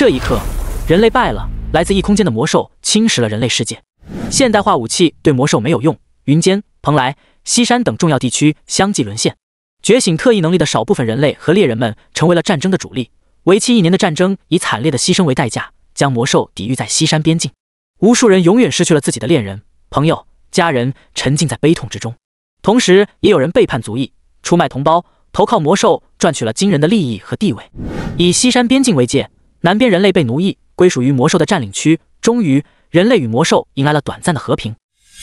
这一刻，人类败了。来自异空间的魔兽侵蚀了人类世界，现代化武器对魔兽没有用。云间、蓬莱、西山等重要地区相继沦陷。觉醒特异能力的少部分人类和猎人们成为了战争的主力。为期一年的战争以惨烈的牺牲为代价，将魔兽抵御在西山边境。无数人永远失去了自己的恋人、朋友、家人，沉浸在悲痛之中。同时，也有人背叛族裔，出卖同胞，投靠魔兽，赚取了惊人的利益和地位。以西山边境为界。南边人类被奴役，归属于魔兽的占领区。终于，人类与魔兽迎来了短暂的和平。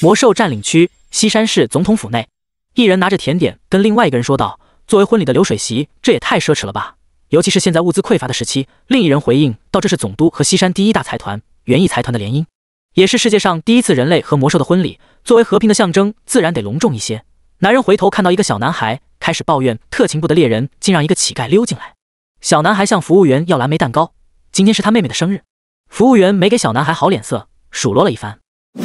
魔兽占领区，西山市总统府内，一人拿着甜点跟另外一个人说道：“作为婚礼的流水席，这也太奢侈了吧！尤其是现在物资匮乏的时期。”另一人回应道：“这是总督和西山第一大财团园艺财团的联姻，也是世界上第一次人类和魔兽的婚礼。作为和平的象征，自然得隆重一些。”男人回头看到一个小男孩，开始抱怨：“特勤部的猎人竟让一个乞丐溜进来！”小男孩向服务员要蓝莓蛋糕。今天是他妹妹的生日，服务员没给小男孩好脸色，数落了一番。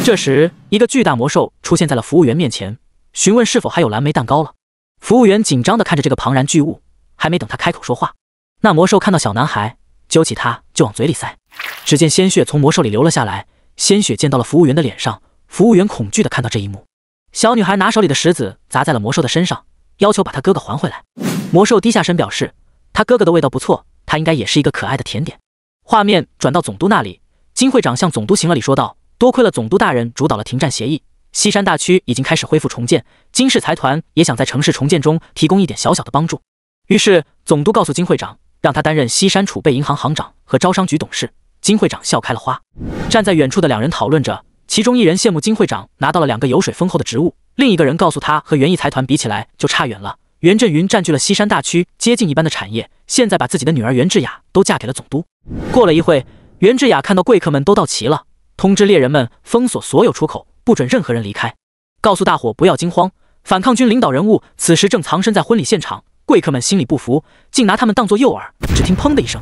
这时，一个巨大魔兽出现在了服务员面前，询问是否还有蓝莓蛋糕了。服务员紧张地看着这个庞然巨物，还没等他开口说话，那魔兽看到小男孩，揪起他就往嘴里塞。只见鲜血从魔兽里流了下来，鲜血溅到了服务员的脸上。服务员恐惧地看到这一幕，小女孩拿手里的石子砸在了魔兽的身上，要求把他哥哥还回来。魔兽低下身表示，他哥哥的味道不错，他应该也是一个可爱的甜点。画面转到总督那里，金会长向总督行了礼，说道：“多亏了总督大人主导了停战协议，西山大区已经开始恢复重建。金氏财团也想在城市重建中提供一点小小的帮助。”于是，总督告诉金会长，让他担任西山储备银行行长和招商局董事。金会长笑开了花。站在远处的两人讨论着，其中一人羡慕金会长拿到了两个油水丰厚的职务，另一个人告诉他，和园艺财团比起来就差远了。袁振云占据了西山大区接近一半的产业，现在把自己的女儿袁志雅都嫁给了总督。过了一会，袁志雅看到贵客们都到齐了，通知猎人们封锁所有出口，不准任何人离开，告诉大伙不要惊慌。反抗军领导人物此时正藏身在婚礼现场。贵客们心里不服，竟拿他们当作诱饵。只听砰的一声，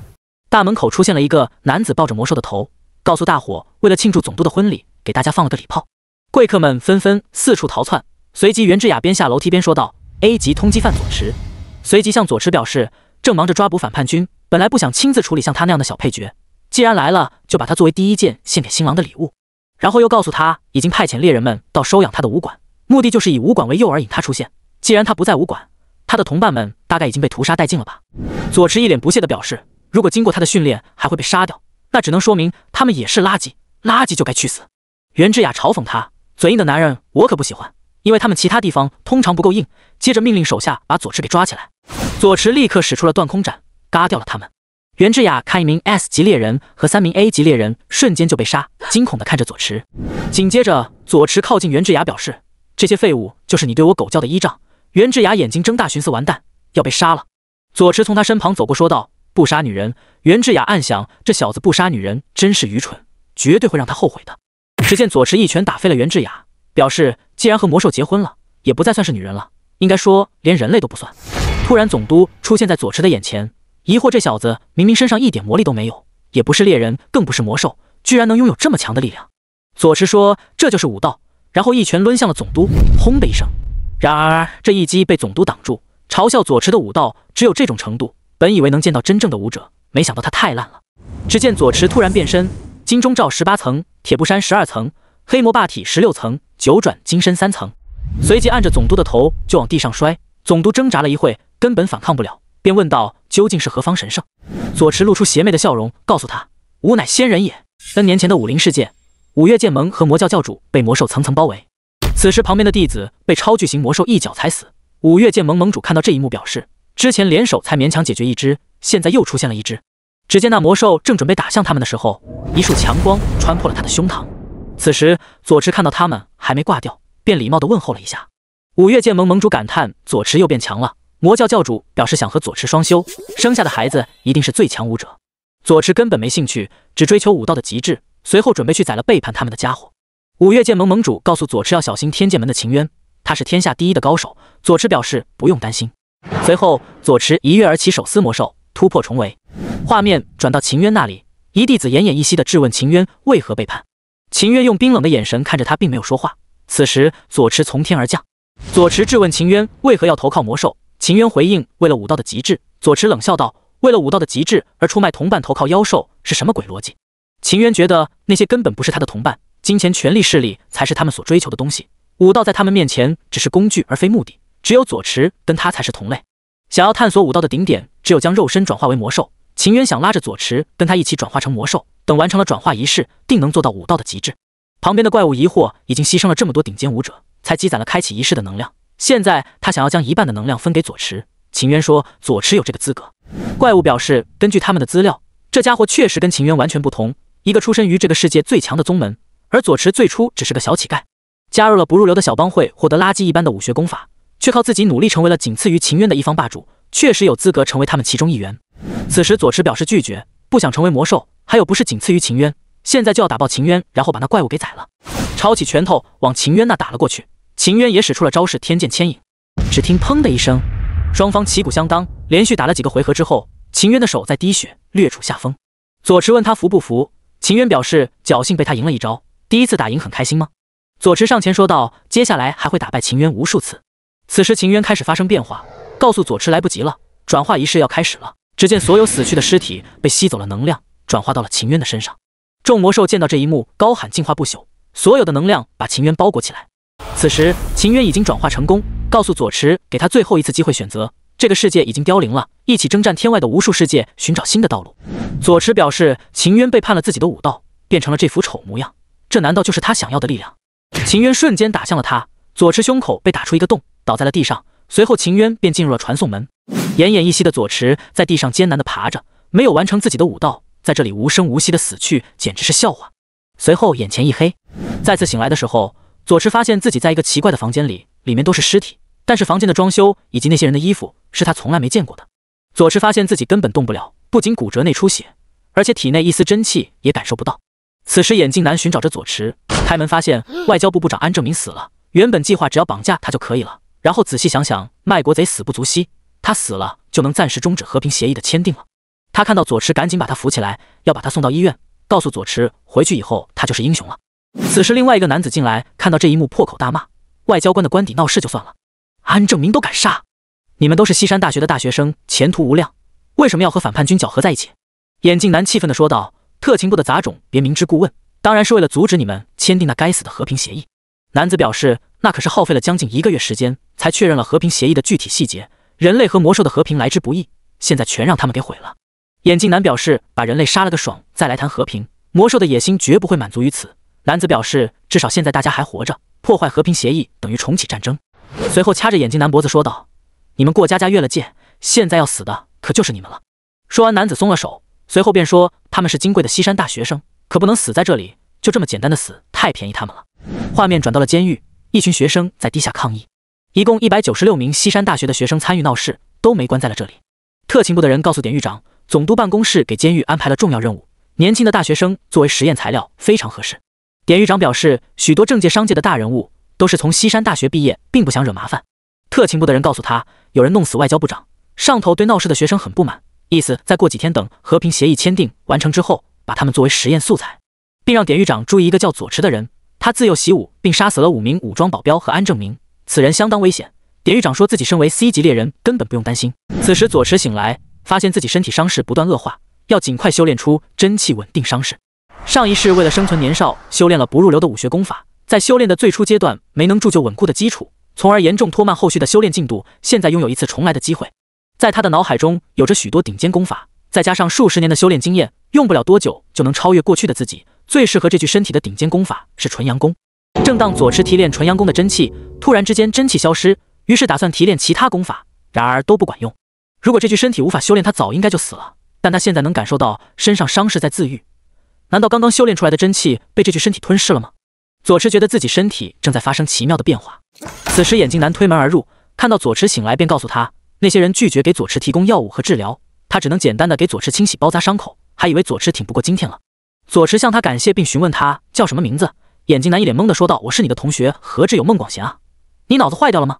大门口出现了一个男子抱着魔兽的头，告诉大伙为了庆祝总督的婚礼，给大家放了个礼炮。贵客们纷纷四处逃窜。随即袁志雅边下楼梯边说道。A 级通缉犯左池，随即向左池表示，正忙着抓捕反叛军，本来不想亲自处理像他那样的小配角，既然来了，就把他作为第一件献给新郎的礼物。然后又告诉他，已经派遣猎人们到收养他的武馆，目的就是以武馆为诱饵引他出现。既然他不在武馆，他的同伴们大概已经被屠杀殆尽了吧？左池一脸不屑的表示，如果经过他的训练还会被杀掉，那只能说明他们也是垃圾，垃圾就该去死。袁志雅嘲讽他，嘴硬的男人我可不喜欢。因为他们其他地方通常不够硬。接着命令手下把左池给抓起来。左池立刻使出了断空斩，嘎掉了他们。袁志雅看一名 S 级猎人和三名 A 级猎人瞬间就被杀，惊恐的看着左池。紧接着左池靠近袁志雅，表示这些废物就是你对我狗叫的依仗。袁志雅眼睛睁大，寻思完蛋要被杀了。左池从他身旁走过，说道不杀女人。袁志雅暗想这小子不杀女人真是愚蠢，绝对会让他后悔的。只见左池一拳打飞了袁志雅。表示，既然和魔兽结婚了，也不再算是女人了，应该说连人类都不算。突然，总督出现在左池的眼前，疑惑：这小子明明身上一点魔力都没有，也不是猎人，更不是魔兽，居然能拥有这么强的力量？左池说：“这就是武道。”然后一拳抡向了总督，轰的一声。然而这一击被总督挡住，嘲笑左池的武道只有这种程度。本以为能见到真正的武者，没想到他太烂了。只见左池突然变身：金钟罩十八层，铁布衫十二层，黑魔霸体十六层。九转金身三层，随即按着总督的头就往地上摔。总督挣扎了一会，根本反抗不了，便问道：“究竟是何方神圣？”左池露出邪魅的笑容，告诉他：“吾乃仙人也三年前的武林世界，五岳剑盟和魔教教主被魔兽层层包围。此时，旁边的弟子被超巨型魔兽一脚踩死。五岳剑盟盟主看到这一幕，表示：“之前联手才勉强解决一只，现在又出现了一只。”只见那魔兽正准备打向他们的时候，一束强光穿破了他的胸膛。此时，左池看到他们还没挂掉，便礼貌的问候了一下。五岳剑盟盟主感叹左池又变强了。魔教教主表示想和左池双修，生下的孩子一定是最强武者。左池根本没兴趣，只追求武道的极致。随后准备去宰了背叛他们的家伙。五岳剑盟盟主告诉左池要小心天剑门的秦渊，他是天下第一的高手。左池表示不用担心。随后左池一跃而起，手撕魔兽，突破重围。画面转到秦渊那里，一弟子奄奄一息的质问秦渊为何背叛。秦渊用冰冷的眼神看着他，并没有说话。此时，左池从天而降，左池质问秦渊为何要投靠魔兽。秦渊回应：“为了武道的极致。”左池冷笑道：“为了武道的极致而出卖同伴投靠妖兽是什么鬼逻辑？”秦渊觉得那些根本不是他的同伴，金钱、权力、势力才是他们所追求的东西。武道在他们面前只是工具而非目的。只有左池跟他才是同类，想要探索武道的顶点，只有将肉身转化为魔兽。秦渊想拉着左池跟他一起转化成魔兽，等完成了转化仪式，定能做到武道的极致。旁边的怪物疑惑：已经牺牲了这么多顶尖武者，才积攒了开启仪式的能量。现在他想要将一半的能量分给左池。秦渊说：“左池有这个资格。”怪物表示：“根据他们的资料，这家伙确实跟秦渊完全不同。一个出身于这个世界最强的宗门，而左池最初只是个小乞丐，加入了不入流的小帮会，获得垃圾一般的武学功法，却靠自己努力成为了仅次于秦渊的一方霸主，确实有资格成为他们其中一员。”此时左池表示拒绝，不想成为魔兽。还有不是仅次于秦渊，现在就要打爆秦渊，然后把那怪物给宰了。抄起拳头往秦渊那打了过去。秦渊也使出了招式天剑牵引。只听砰的一声，双方旗鼓相当。连续打了几个回合之后，秦渊的手在滴血，略处下风。左池问他服不服？秦渊表示侥幸被他赢了一招。第一次打赢很开心吗？左池上前说道：“接下来还会打败秦渊无数次。”此时秦渊开始发生变化，告诉左池来不及了，转化仪式要开始了。只见所有死去的尸体被吸走了能量，转化到了秦渊的身上。众魔兽见到这一幕，高喊进化不朽，所有的能量把秦渊包裹起来。此时，秦渊已经转化成功，告诉左池给他最后一次机会选择。这个世界已经凋零了，一起征战天外的无数世界，寻找新的道路。左池表示，秦渊背叛了自己的武道，变成了这副丑模样。这难道就是他想要的力量？秦渊瞬间打向了他，左池胸口被打出一个洞，倒在了地上。随后，秦渊便进入了传送门。奄奄一息的左池在地上艰难地爬着，没有完成自己的武道，在这里无声无息地死去，简直是笑话。随后眼前一黑，再次醒来的时候，左池发现自己在一个奇怪的房间里，里面都是尸体，但是房间的装修以及那些人的衣服是他从来没见过的。左池发现自己根本动不了，不仅骨折内出血，而且体内一丝真气也感受不到。此时眼镜男寻找着左池，开门发现外交部部长安正明死了。原本计划只要绑架他就可以了，然后仔细想想，卖国贼死不足惜。他死了，就能暂时终止和平协议的签订了。他看到左池，赶紧把他扶起来，要把他送到医院。告诉左池，回去以后他就是英雄了。此时，另外一个男子进来，看到这一幕，破口大骂：“外交官的官邸闹事就算了，安正明都敢杀！你们都是西山大学的大学生，前途无量，为什么要和反叛军搅合在一起？”眼镜男气愤地说道：“特勤部的杂种，别明知故问！当然是为了阻止你们签订那该死的和平协议。”男子表示：“那可是耗费了将近一个月时间，才确认了和平协议的具体细节。”人类和魔兽的和平来之不易，现在全让他们给毁了。眼镜男表示，把人类杀了个爽，再来谈和平。魔兽的野心绝不会满足于此。男子表示，至少现在大家还活着，破坏和平协议等于重启战争。随后掐着眼镜男脖子说道：“你们过家家越了界，现在要死的可就是你们了。”说完，男子松了手，随后便说：“他们是金贵的西山大学生，可不能死在这里。就这么简单的死，太便宜他们了。”画面转到了监狱，一群学生在地下抗议。一共一百九十六名西山大学的学生参与闹事，都没关在了这里。特勤部的人告诉典狱长，总督办公室给监狱安排了重要任务，年轻的大学生作为实验材料非常合适。典狱长表示，许多政界、商界的大人物都是从西山大学毕业，并不想惹麻烦。特勤部的人告诉他，有人弄死外交部长，上头对闹事的学生很不满，意思再过几天等和平协议签订完成之后，把他们作为实验素材，并让典狱长注意一个叫左池的人，他自幼习武，并杀死了五名武装保镖和安正明。此人相当危险，典狱长说自己身为 C 级猎人，根本不用担心。此时左池醒来，发现自己身体伤势不断恶化，要尽快修炼出真气稳定伤势。上一世为了生存，年少修炼了不入流的武学功法，在修炼的最初阶段没能铸就稳固的基础，从而严重拖慢后续的修炼进度。现在拥有一次重来的机会，在他的脑海中有着许多顶尖功法，再加上数十年的修炼经验，用不了多久就能超越过去的自己。最适合这具身体的顶尖功法是纯阳功。正当左池提炼纯阳功的真气，突然之间真气消失，于是打算提炼其他功法，然而都不管用。如果这具身体无法修炼，他早应该就死了。但他现在能感受到身上伤势在自愈，难道刚刚修炼出来的真气被这具身体吞噬了吗？左池觉得自己身体正在发生奇妙的变化。此时眼镜男推门而入，看到左池醒来，便告诉他那些人拒绝给左池提供药物和治疗，他只能简单的给左池清洗包扎伤口，还以为左池挺不过今天了。左池向他感谢，并询问他叫什么名字。眼镜男一脸懵的说道：“我是你的同学，何止有孟广贤啊？你脑子坏掉了吗？”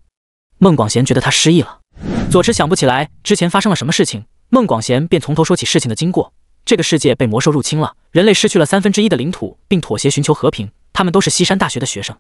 孟广贤觉得他失忆了，左池想不起来之前发生了什么事情。孟广贤便从头说起事情的经过：这个世界被魔兽入侵了，人类失去了三分之一的领土，并妥协寻求和平。他们都是西山大学的学生，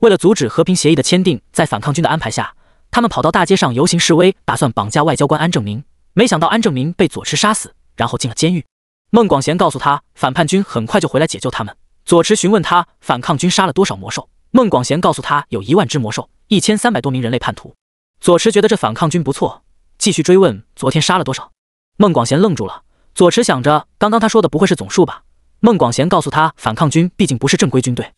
为了阻止和平协议的签订，在反抗军的安排下，他们跑到大街上游行示威，打算绑架外交官安正明。没想到安正明被左池杀死，然后进了监狱。孟广贤告诉他，反叛军很快就回来解救他们。左池询问他，反抗军杀了多少魔兽？孟广贤告诉他，有一万只魔兽，一千三百多名人类叛徒。左池觉得这反抗军不错，继续追问昨天杀了多少？孟广贤愣住了。左池想着，刚刚他说的不会是总数吧？孟广贤告诉他，反抗军毕竟不是正规军队。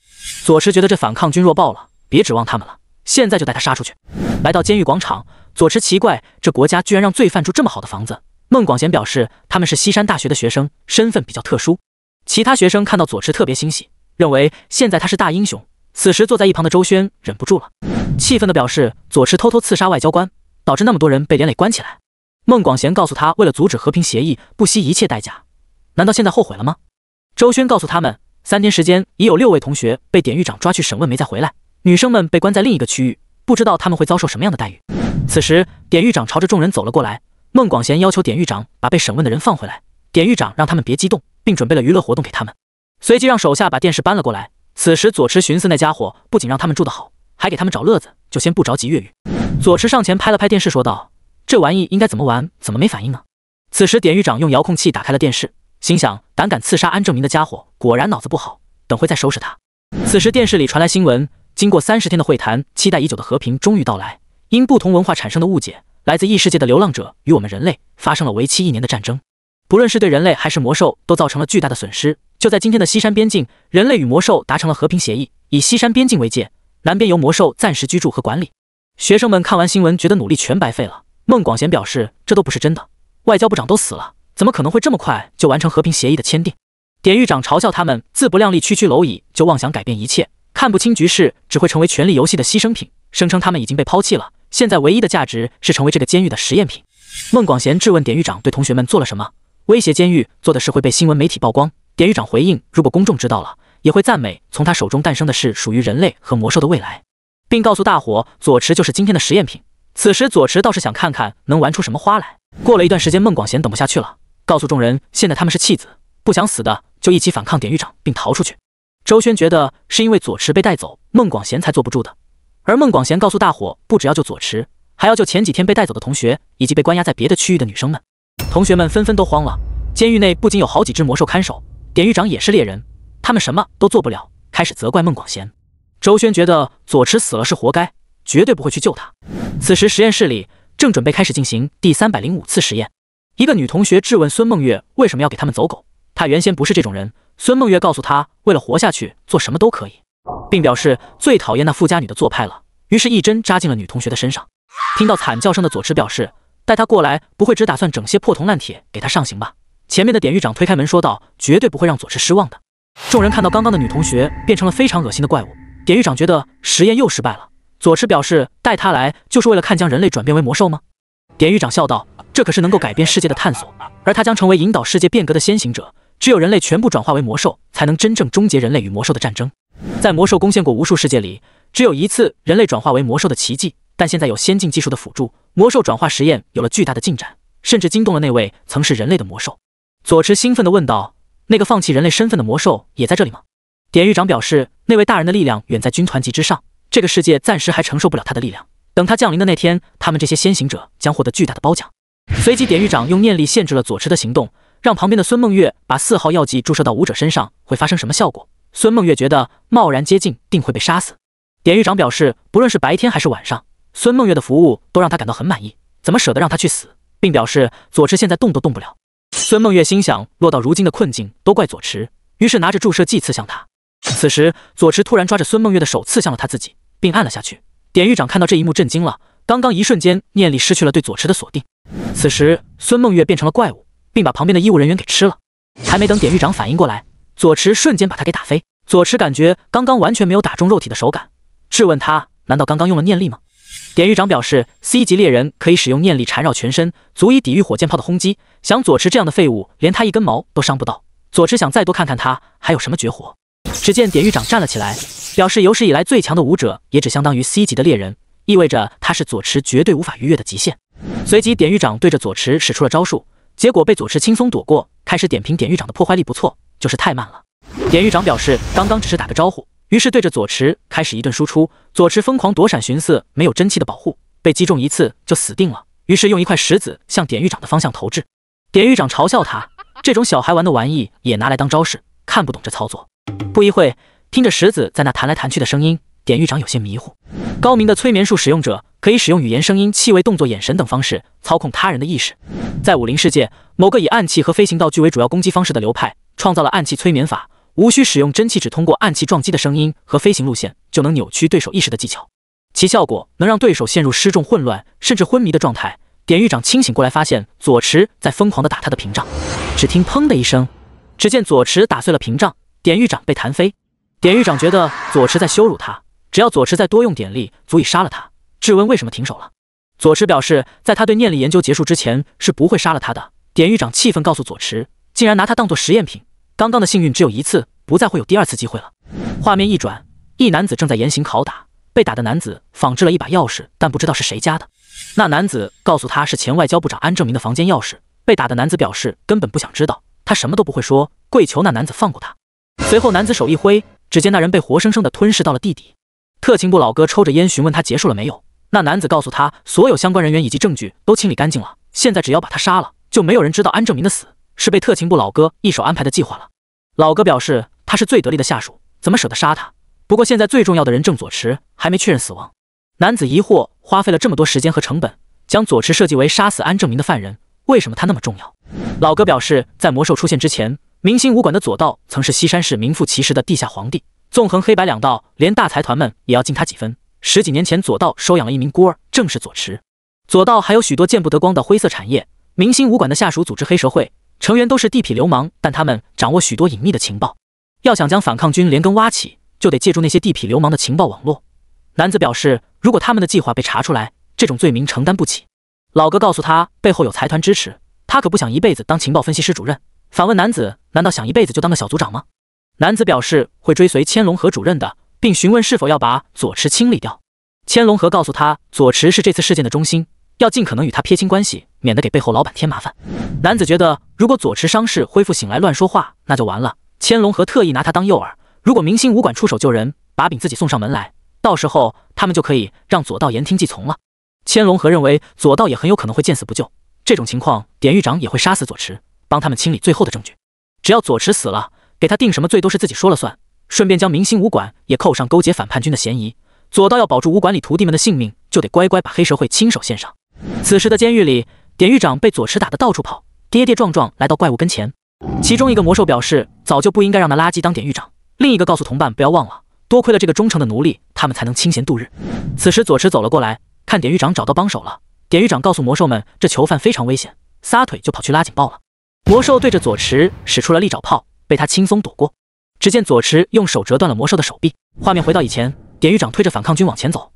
左池觉得这反抗军弱爆了，别指望他们了，现在就带他杀出去。来到监狱广场，左池奇怪，这国家居然让罪犯住这么好的房子？孟广贤表示，他们是西山大学的学生，身份比较特殊。其他学生看到左池特别欣喜，认为现在他是大英雄。此时坐在一旁的周轩忍不住了，气愤地表示：“左池偷偷刺杀外交官，导致那么多人被连累关起来。”孟广贤告诉他：“为了阻止和平协议，不惜一切代价。”难道现在后悔了吗？周轩告诉他们：“三天时间已有六位同学被典狱长抓去审问，没再回来。女生们被关在另一个区域，不知道他们会遭受什么样的待遇。”此时，典狱长朝着众人走了过来。孟广贤要求典狱长把被审问的人放回来。典狱长让他们别激动。并准备了娱乐活动给他们，随即让手下把电视搬了过来。此时左池寻思，那家伙不仅让他们住得好，还给他们找乐子，就先不着急越狱。左池上前拍了拍电视，说道：“这玩意应该怎么玩？怎么没反应呢？”此时，典狱长用遥控器打开了电视，心想：胆敢刺杀安正明的家伙，果然脑子不好。等会再收拾他。此时，电视里传来新闻：经过三十天的会谈，期待已久的和平终于到来。因不同文化产生的误解，来自异世界的流浪者与我们人类发生了为期一年的战争。不论是对人类还是魔兽，都造成了巨大的损失。就在今天的西山边境，人类与魔兽达成了和平协议，以西山边境为界，南边由魔兽暂时居住和管理。学生们看完新闻，觉得努力全白费了。孟广贤表示，这都不是真的。外交部长都死了，怎么可能会这么快就完成和平协议的签订？典狱长嘲笑他们自不量力，区区蝼蚁就妄想改变一切，看不清局势，只会成为权力游戏的牺牲品。声称他们已经被抛弃了，现在唯一的价值是成为这个监狱的实验品。孟广贤质问典狱长，对同学们做了什么？威胁监狱做的事会被新闻媒体曝光。典狱长回应：“如果公众知道了，也会赞美从他手中诞生的是属于人类和魔兽的未来。”并告诉大伙：“左池就是今天的实验品。”此时左池倒是想看看能玩出什么花来。过了一段时间，孟广贤等不下去了，告诉众人：“现在他们是弃子，不想死的就一起反抗典狱长，并逃出去。”周轩觉得是因为左池被带走，孟广贤才坐不住的。而孟广贤告诉大伙：“不只要救左池，还要救前几天被带走的同学，以及被关押在别的区域的女生们。”同学们纷纷都慌了。监狱内不仅有好几只魔兽看守，典狱长也是猎人，他们什么都做不了，开始责怪孟广贤。周轩觉得左池死了是活该，绝对不会去救他。此时实验室里正准备开始进行第三百零五次实验，一个女同学质问孙梦月为什么要给他们走狗，她原先不是这种人。孙梦月告诉她，为了活下去做什么都可以，并表示最讨厌那富家女的做派了。于是，一针扎进了女同学的身上。听到惨叫声的左池表示。带他过来，不会只打算整些破铜烂铁给他上刑吧？前面的典狱长推开门说道：“绝对不会让左池失望的。”众人看到刚刚的女同学变成了非常恶心的怪物，典狱长觉得实验又失败了。左池表示：“带他来就是为了看将人类转变为魔兽吗？”典狱长笑道：“这可是能够改变世界的探索，而他将成为引导世界变革的先行者。只有人类全部转化为魔兽，才能真正终结人类与魔兽的战争。在魔兽攻陷过无数世界里，只有一次人类转化为魔兽的奇迹。但现在有先进技术的辅助。”魔兽转化实验有了巨大的进展，甚至惊动了那位曾是人类的魔兽。左池兴奋地问道：“那个放弃人类身份的魔兽也在这里吗？”典狱长表示：“那位大人的力量远在军团级之上，这个世界暂时还承受不了他的力量。等他降临的那天，他们这些先行者将获得巨大的褒奖。”随即，典狱长用念力限制了左池的行动，让旁边的孙梦月把四号药剂注射到武者身上会发生什么效果？孙梦月觉得贸然接近定会被杀死。典狱长表示：“不论是白天还是晚上。”孙梦月的服务都让他感到很满意，怎么舍得让他去死？并表示左池现在动都动不了。孙梦月心想，落到如今的困境都怪左池，于是拿着注射剂刺向他。此时，左池突然抓着孙梦月的手刺向了他自己，并按了下去。典狱长看到这一幕震惊了，刚刚一瞬间念力失去了对左池的锁定。此时，孙梦月变成了怪物，并把旁边的医务人员给吃了。还没等典狱长反应过来，左池瞬间把他给打飞。左池感觉刚刚完全没有打中肉体的手感，质问他：难道刚刚用了念力吗？典狱长表示，C 级猎人可以使用念力缠绕全身，足以抵御火箭炮的轰击。想左池这样的废物，连他一根毛都伤不到。左池想再多看看他还有什么绝活。只见典狱长站了起来，表示有史以来最强的武者也只相当于 C 级的猎人，意味着他是左池绝对无法逾越的极限。随即，典狱长对着左池使出了招数，结果被左池轻松躲过。开始点评典狱长的破坏力不错，就是太慢了。典狱长表示，刚刚只是打个招呼。于是对着左池开始一顿输出，左池疯狂躲闪，寻思没有真气的保护，被击中一次就死定了。于是用一块石子向典狱长的方向投掷。典狱长嘲笑他，这种小孩玩的玩意也拿来当招式，看不懂这操作。不一会听着石子在那弹来弹去的声音，典狱长有些迷糊。高明的催眠术使用者可以使用语言、声音、气味、动作、眼神等方式操控他人的意识。在武林世界，某个以暗器和飞行道具为主要攻击方式的流派创造了暗器催眠法。无需使用真气，只通过暗器撞击的声音和飞行路线就能扭曲对手意识的技巧，其效果能让对手陷入失重、混乱甚至昏迷的状态。典狱长清醒过来，发现左池在疯狂地打他的屏障。只听“砰”的一声，只见左池打碎了屏障，典狱长被弹飞。典狱长觉得左池在羞辱他，只要左池再多用点力，足以杀了他。质问为什么停手了？左池表示，在他对念力研究结束之前，是不会杀了他的。典狱长气愤，告诉左池，竟然拿他当做实验品。刚刚的幸运只有一次，不再会有第二次机会了。画面一转，一男子正在严刑拷打，被打的男子仿制了一把钥匙，但不知道是谁家的。那男子告诉他是前外交部长安正明的房间钥匙。被打的男子表示根本不想知道，他什么都不会说，跪求那男子放过他。随后男子手一挥，只见那人被活生生的吞噬到了地底。特勤部老哥抽着烟询问他结束了没有？那男子告诉他，所有相关人员以及证据都清理干净了，现在只要把他杀了，就没有人知道安正明的死。是被特勤部老哥一手安排的计划了。老哥表示他是最得力的下属，怎么舍得杀他？不过现在最重要的人郑左池还没确认死亡。男子疑惑：花费了这么多时间和成本，将左池设计为杀死安正明的犯人，为什么他那么重要？老哥表示，在魔兽出现之前，明星武馆的左道曾是西山市名副其实的地下皇帝，纵横黑白两道，连大财团们也要敬他几分。十几年前，左道收养了一名孤儿，正是左池。左道还有许多见不得光的灰色产业，明星武馆的下属组织黑社会。成员都是地痞流氓，但他们掌握许多隐秘的情报。要想将反抗军连根挖起，就得借助那些地痞流氓的情报网络。男子表示，如果他们的计划被查出来，这种罪名承担不起。老哥告诉他，背后有财团支持，他可不想一辈子当情报分析师主任。反问男子，难道想一辈子就当个小组长吗？男子表示会追随千龙和主任的，并询问是否要把左池清理掉。千龙和告诉他，左池是这次事件的中心。要尽可能与他撇清关系，免得给背后老板添麻烦。男子觉得，如果左池伤势恢复醒来乱说话，那就完了。千龙和特意拿他当诱饵，如果明星武馆出手救人，把柄自己送上门来，到时候他们就可以让左道言听计从了。千龙和认为，左道也很有可能会见死不救，这种情况，典狱长也会杀死左池，帮他们清理最后的证据。只要左池死了，给他定什么罪都是自己说了算，顺便将明星武馆也扣上勾结反叛军的嫌疑。左道要保住武馆里徒弟们的性命，就得乖乖把黑社会亲手献上。此时的监狱里，典狱长被左池打得到处跑，跌跌撞撞来到怪物跟前。其中一个魔兽表示早就不应该让那垃圾当典狱长，另一个告诉同伴不要忘了，多亏了这个忠诚的奴隶，他们才能清闲度日。此时左池走了过来，看典狱长找到帮手了。典狱长告诉魔兽们，这囚犯非常危险，撒腿就跑去拉警报了。魔兽对着左池使出了利爪炮，被他轻松躲过。只见左池用手折断了魔兽的手臂。画面回到以前，典狱长推着反抗军往前走，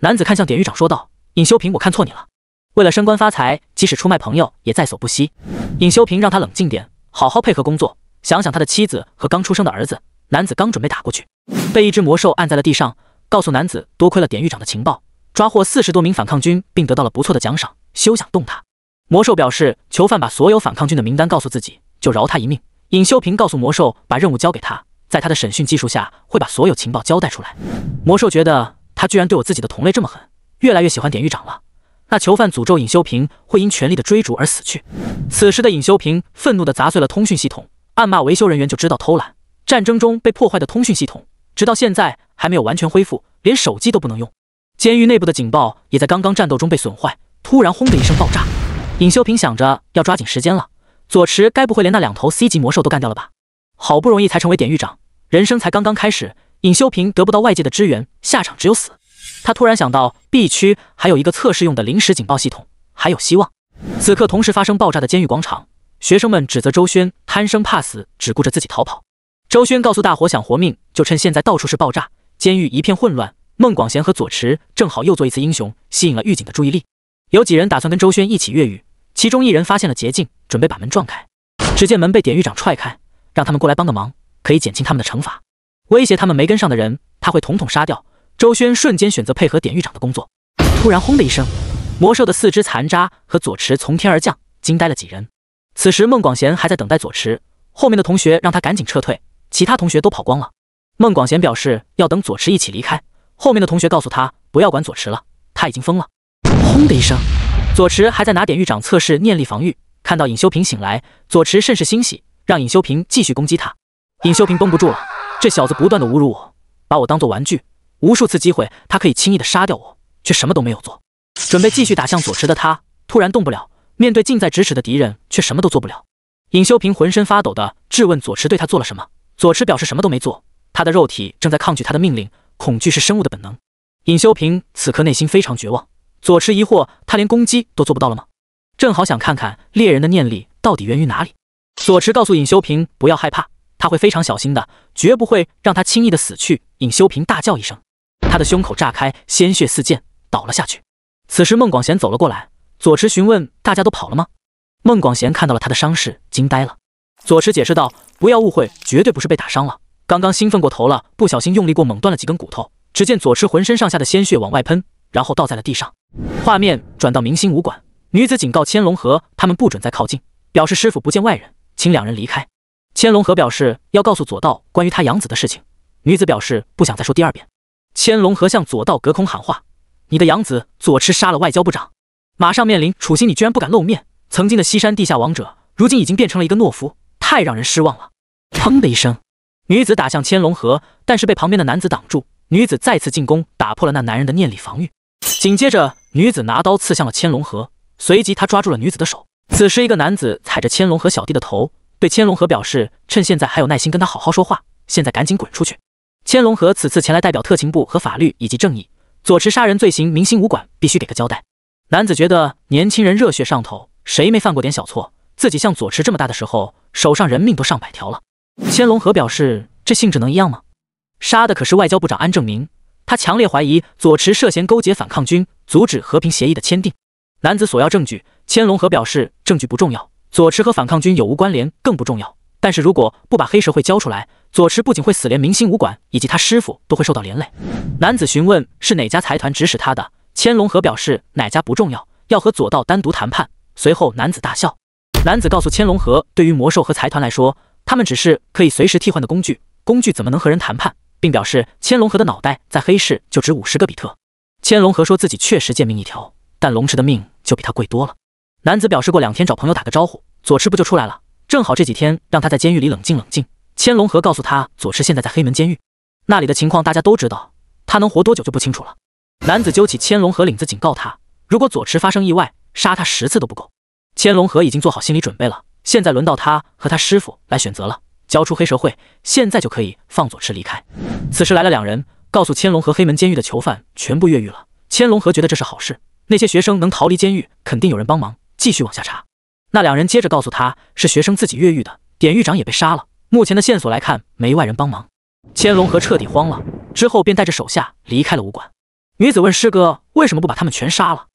男子看向典狱长说道：“尹修平，我看错你了。”为了升官发财，即使出卖朋友也在所不惜。尹修平让他冷静点，好好配合工作，想想他的妻子和刚出生的儿子。男子刚准备打过去，被一只魔兽按在了地上，告诉男子：多亏了典狱长的情报，抓获四十多名反抗军，并得到了不错的奖赏。休想动他！魔兽表示，囚犯把所有反抗军的名单告诉自己，就饶他一命。尹修平告诉魔兽，把任务交给他，在他的审讯技术下，会把所有情报交代出来。魔兽觉得他居然对我自己的同类这么狠，越来越喜欢典狱长了。那囚犯诅咒尹修平会因权力的追逐而死去。此时的尹修平愤怒地砸碎了通讯系统，暗骂维修人员就知道偷懒。战争中被破坏的通讯系统，直到现在还没有完全恢复，连手机都不能用。监狱内部的警报也在刚刚战斗中被损坏。突然，轰的一声爆炸。尹修平想着，要抓紧时间了。左池该不会连那两头 C 级魔兽都干掉了吧？好不容易才成为典狱长，人生才刚刚开始。尹修平得不到外界的支援，下场只有死。他突然想到，B 区还有一个测试用的临时警报系统，还有希望。此刻同时发生爆炸的监狱广场，学生们指责周轩贪生怕死，只顾着自己逃跑。周轩告诉大伙，想活命就趁现在，到处是爆炸，监狱一片混乱。孟广贤和左池正好又做一次英雄，吸引了狱警的注意力。有几人打算跟周轩一起越狱，其中一人发现了捷径，准备把门撞开。只见门被典狱长踹开，让他们过来帮个忙，可以减轻他们的惩罚。威胁他们没跟上的人，他会统统杀掉。周轩瞬间选择配合典狱长的工作，突然轰的一声，魔兽的四肢残渣和左池从天而降，惊呆了几人。此时孟广贤还在等待左池，后面的同学让他赶紧撤退，其他同学都跑光了。孟广贤表示要等左池一起离开，后面的同学告诉他不要管左池了，他已经疯了。轰的一声，左池还在拿典狱长测试念力防御，看到尹修平醒来，左池甚是欣喜，让尹修平继续攻击他。尹修平绷不住了，这小子不断的侮辱我，把我当做玩具。无数次机会，他可以轻易的杀掉我，却什么都没有做。准备继续打向左池的他突然动不了，面对近在咫尺的敌人，却什么都做不了。尹修平浑身发抖的质问左池对他做了什么。左池表示什么都没做，他的肉体正在抗拒他的命令，恐惧是生物的本能。尹修平此刻内心非常绝望。左池疑惑他连攻击都做不到了吗？正好想看看猎人的念力到底源于哪里。左池告诉尹修平不要害怕，他会非常小心的，绝不会让他轻易的死去。尹修平大叫一声。他的胸口炸开，鲜血四溅，倒了下去。此时，孟广贤走了过来，左池询问：“大家都跑了吗？”孟广贤看到了他的伤势，惊呆了。左池解释道：“不要误会，绝对不是被打伤了，刚刚兴奋过头了，不小心用力过猛，断了几根骨头。”只见左池浑身上下的鲜血往外喷，然后倒在了地上。画面转到明星武馆，女子警告千龙和他们不准再靠近，表示师傅不见外人，请两人离开。千龙和表示要告诉左道关于他养子的事情，女子表示不想再说第二遍。千龙河向左道隔空喊话：“你的养子左痴杀了外交部长，马上面临处刑，你居然不敢露面！曾经的西山地下王者，如今已经变成了一个懦夫，太让人失望了！”砰的一声，女子打向千龙河，但是被旁边的男子挡住。女子再次进攻，打破了那男人的念力防御。紧接着，女子拿刀刺向了千龙河，随即他抓住了女子的手。此时，一个男子踩着千龙河小弟的头，对千龙河表示：“趁现在还有耐心跟他好好说话，现在赶紧滚出去。”千龙和此次前来代表特勤部和法律以及正义。左池杀人罪行，明星武馆必须给个交代。男子觉得年轻人热血上头，谁没犯过点小错？自己像左池这么大的时候，手上人命都上百条了。千龙和表示，这性质能一样吗？杀的可是外交部长安正明，他强烈怀疑左池涉嫌勾结反抗军，阻止和平协议的签订。男子索要证据，千龙和表示证据不重要，左池和反抗军有无关联更不重要。但是如果不把黑社会交出来，左池不仅会死，连明星武馆以及他师傅都会受到连累。男子询问是哪家财团指使他的，千龙和表示哪家不重要，要和左道单独谈判。随后男子大笑。男子告诉千龙和，对于魔兽和财团来说，他们只是可以随时替换的工具。工具怎么能和人谈判？并表示千龙和的脑袋在黑市就值五十个比特。千龙和说自己确实贱命一条，但龙池的命就比他贵多了。男子表示过两天找朋友打个招呼，左池不就出来了？正好这几天让他在监狱里冷静冷静。千龙和告诉他，左池现在在黑门监狱，那里的情况大家都知道，他能活多久就不清楚了。男子揪起千龙和领子，警告他，如果左池发生意外，杀他十次都不够。千龙和已经做好心理准备了，现在轮到他和他师傅来选择了。交出黑蛇会，现在就可以放左池离开。此时来了两人，告诉千龙和，黑门监狱的囚犯全部越狱了。千龙和觉得这是好事，那些学生能逃离监狱，肯定有人帮忙。继续往下查。那两人接着告诉他，是学生自己越狱的，典狱长也被杀了。目前的线索来看，没外人帮忙，千龙河彻底慌了，之后便带着手下离开了武馆。女子问师哥：“为什么不把他们全杀了？”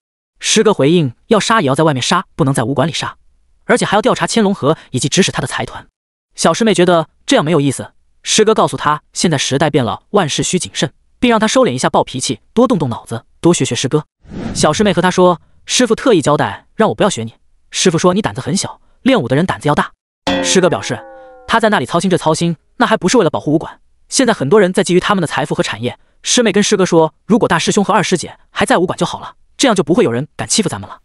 师哥回应：“要杀也要在外面杀，不能在武馆里杀，而且还要调查千龙河以及指使他的财团。”小师妹觉得这样没有意思，师哥告诉她：“现在时代变了，万事需谨慎，并让她收敛一下暴脾气，多动动脑子，多学学师哥。”小师妹和他说：“师傅特意交代让我不要学你。师傅说你胆子很小，练武的人胆子要大。”师哥表示。他在那里操心这操心，那还不是为了保护武馆？现在很多人在觊觎他们的财富和产业。师妹跟师哥说，如果大师兄和二师姐还在武馆就好了，这样就不会有人敢欺负咱们了。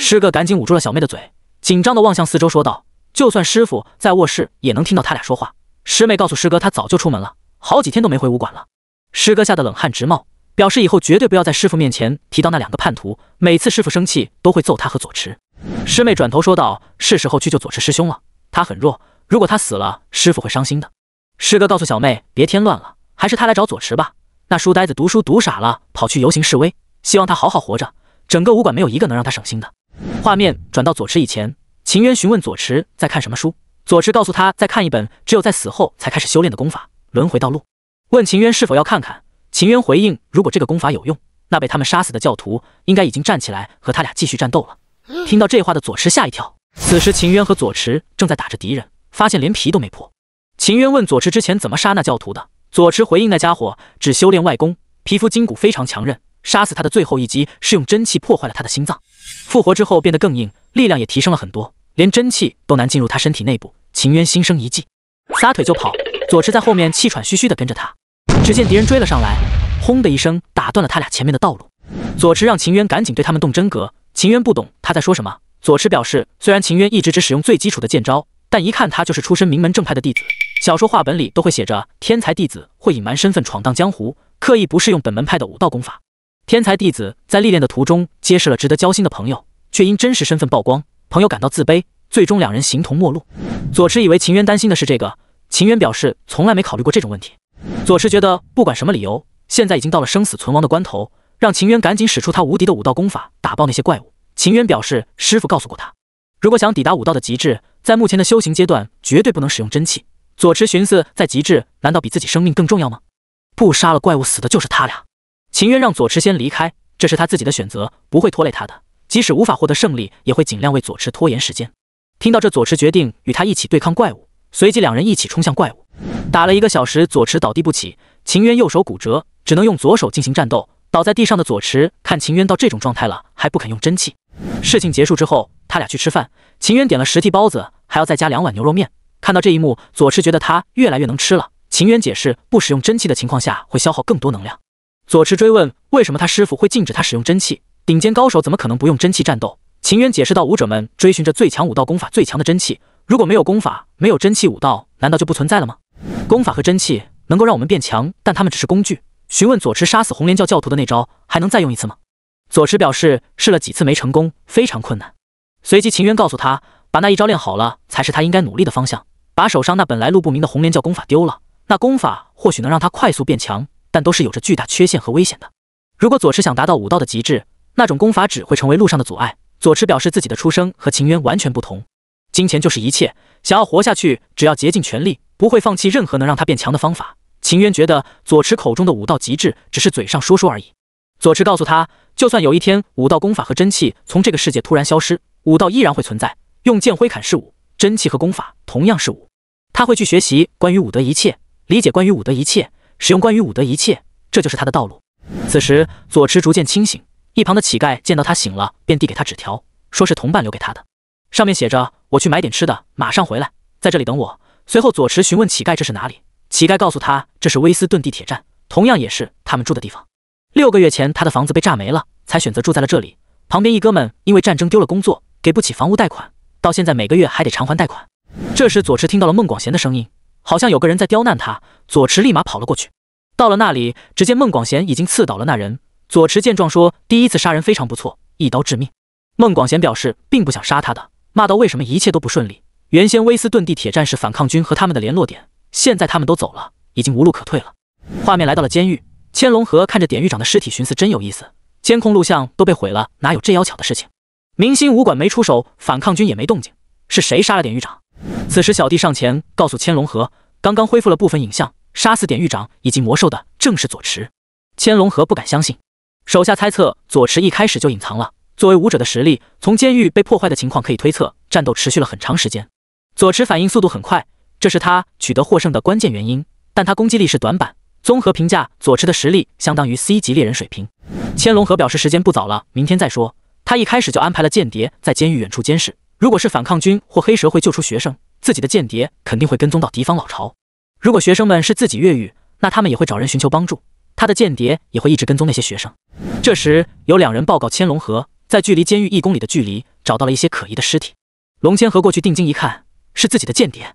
师哥赶紧捂住了小妹的嘴，紧张地望向四周，说道：“就算师傅在卧室，也能听到他俩说话。”师妹告诉师哥，他早就出门了，好几天都没回武馆了。师哥吓得冷汗直冒，表示以后绝对不要在师傅面前提到那两个叛徒。每次师傅生气都会揍他和左池。师妹转头说道：“是时候去救左池师兄了，他很弱。”如果他死了，师傅会伤心的。师哥告诉小妹别添乱了，还是他来找左池吧。那书呆子读书读傻了，跑去游行示威，希望他好好活着。整个武馆没有一个能让他省心的。画面转到左池以前，秦渊询问左池在看什么书，左池告诉他，在看一本只有在死后才开始修炼的功法《轮回道路》。问秦渊是否要看看，秦渊回应：如果这个功法有用，那被他们杀死的教徒应该已经站起来和他俩继续战斗了。听到这话的左池吓一跳。此时秦渊和左池正在打着敌人。发现连皮都没破。秦渊问左池之前怎么杀那教徒的，左池回应那家伙只修炼外功，皮肤筋骨非常强韧，杀死他的最后一击是用真气破坏了他的心脏。复活之后变得更硬，力量也提升了很多，连真气都难进入他身体内部。秦渊心生一计，撒腿就跑。左池在后面气喘吁吁地跟着他。只见敌人追了上来，轰的一声打断了他俩前面的道路。左池让秦渊赶紧对他们动真格。秦渊不懂他在说什么。左池表示，虽然秦渊一直只使用最基础的剑招。但一看他就是出身名门正派的弟子，小说话本里都会写着天才弟子会隐瞒身份闯荡江湖，刻意不适用本门派的武道功法。天才弟子在历练的途中结识了值得交心的朋友，却因真实身份曝光，朋友感到自卑，最终两人形同陌路。左池以为秦渊担心的是这个，秦渊表示从来没考虑过这种问题。左池觉得不管什么理由，现在已经到了生死存亡的关头，让秦渊赶紧使出他无敌的武道功法打爆那些怪物。秦渊表示师傅告诉过他，如果想抵达武道的极致。在目前的修行阶段，绝对不能使用真气。左池寻思，在极致难道比自己生命更重要吗？不杀了怪物，死的就是他俩。秦渊让左池先离开，这是他自己的选择，不会拖累他的。即使无法获得胜利，也会尽量为左池拖延时间。听到这，左池决定与他一起对抗怪物。随即，两人一起冲向怪物。打了一个小时，左池倒地不起，秦渊右手骨折，只能用左手进行战斗。倒在地上的左池看秦渊到这种状态了，还不肯用真气。事情结束之后，他俩去吃饭。秦渊点了十屉包子。还要再加两碗牛肉面。看到这一幕，左池觉得他越来越能吃了。秦渊解释，不使用真气的情况下会消耗更多能量。左池追问，为什么他师傅会禁止他使用真气？顶尖高手怎么可能不用真气战斗？秦渊解释道，武者们追寻着最强武道功法，最强的真气。如果没有功法，没有真气，武道难道就不存在了吗？功法和真气能够让我们变强，但他们只是工具。询问左池杀死红莲教教徒的那招还能再用一次吗？左池表示试了几次没成功，非常困难。随即秦渊告诉他。把那一招练好了才是他应该努力的方向。把手上那本来路不明的红莲教功法丢了，那功法或许能让他快速变强，但都是有着巨大缺陷和危险的。如果左池想达到武道的极致，那种功法只会成为路上的阻碍。左池表示自己的出生和秦渊完全不同，金钱就是一切，想要活下去，只要竭尽全力，不会放弃任何能让他变强的方法。秦渊觉得左池口中的武道极致只是嘴上说说而已。左池告诉他，就算有一天武道功法和真气从这个世界突然消失，武道依然会存在。用剑挥砍是武，真气和功法同样是武。他会去学习关于武德一切，理解关于武德一切，使用关于武德一切，这就是他的道路。此时左池逐渐清醒，一旁的乞丐见到他醒了，便递给他纸条，说是同伴留给他的，上面写着：“我去买点吃的，马上回来，在这里等我。”随后左池询问乞丐这是哪里，乞丐告诉他这是威斯顿地铁站，同样也是他们住的地方。六个月前他的房子被炸没了，才选择住在了这里。旁边一哥们因为战争丢了工作，给不起房屋贷款。到现在每个月还得偿还贷款。这时左池听到了孟广贤的声音，好像有个人在刁难他。左池立马跑了过去。到了那里，只见孟广贤已经刺倒了那人。左池见状说：“第一次杀人非常不错，一刀致命。”孟广贤表示并不想杀他的，骂到：“为什么一切都不顺利？原先威斯顿地铁站是反抗军和他们的联络点，现在他们都走了，已经无路可退了。”画面来到了监狱，千龙河看着典狱长的尸体，寻思真有意思。监控录像都被毁了，哪有这妖巧的事情？明星武馆没出手，反抗军也没动静，是谁杀了典狱长？此时，小弟上前告诉千龙和，刚刚恢复了部分影像，杀死典狱长以及魔兽的正是左池。千龙和不敢相信，手下猜测左池一开始就隐藏了作为武者的实力。从监狱被破坏的情况可以推测，战斗持续了很长时间。左池反应速度很快，这是他取得获胜的关键原因。但他攻击力是短板，综合评价左池的实力相当于 C 级猎人水平。千龙和表示时间不早了，明天再说。他一开始就安排了间谍在监狱远处监视。如果是反抗军或黑蛇会救出学生，自己的间谍肯定会跟踪到敌方老巢；如果学生们是自己越狱，那他们也会找人寻求帮助，他的间谍也会一直跟踪那些学生。这时，有两人报告千龙河，在距离监狱一公里的距离找到了一些可疑的尸体。龙千河过去定睛一看，是自己的间谍。